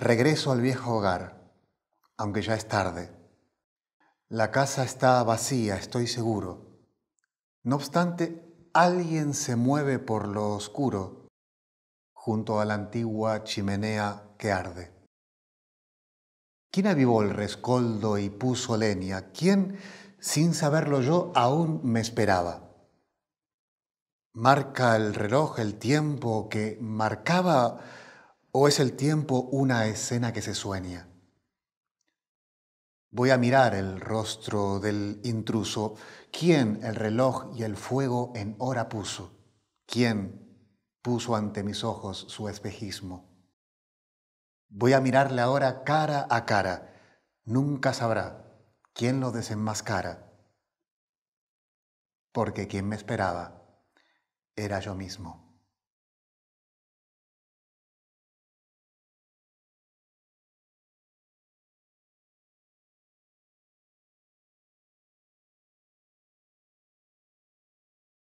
Regreso al viejo hogar, aunque ya es tarde. La casa está vacía, estoy seguro. No obstante, alguien se mueve por lo oscuro junto a la antigua chimenea que arde. ¿Quién avivó el rescoldo y puso leña? ¿Quién, sin saberlo yo, aún me esperaba? Marca el reloj el tiempo que marcaba ¿O es el tiempo una escena que se sueña? Voy a mirar el rostro del intruso, ¿Quién el reloj y el fuego en hora puso, ¿Quién puso ante mis ojos su espejismo. Voy a mirarle ahora cara a cara, nunca sabrá quién lo desenmascara, porque quien me esperaba era yo mismo.